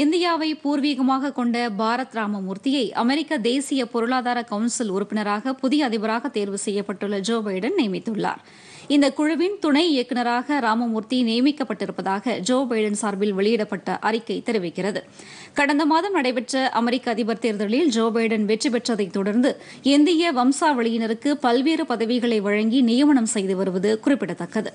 இந்தியாவை பூர்வீகமாக கொண்ட பாரத் ராமமூர்த்தியை அமெரிக்க தேசிய பொருளாதார கவுன்சில் உறுப்பினராக புதிய அதிபராக தேர்வு செய்யப்பட்டுள்ள ஜோ பைடன் நியமித்துள்ளார் இந்த குழுவின் துணை இயக்குநராக ராமமூர்த்தி நியமிக்கப்பட்டிருப்பதாக ஜோ பைடன் சார்பில் வெளியிடப்பட்ட அறிக்கை தெரிவிக்கிறது கடந்த மாதம் நடைபெற்ற அமெரிக்க அதிபர் தேர்தலில் ஜோ பைடன் வெற்றி பெற்றதைத் தொடர்ந்து இந்திய வம்சாவளியினருக்கு பல்வேறு பதவிகளை வழங்கி நியமனம் செய்து வருவது குறிப்பிடத்தக்கது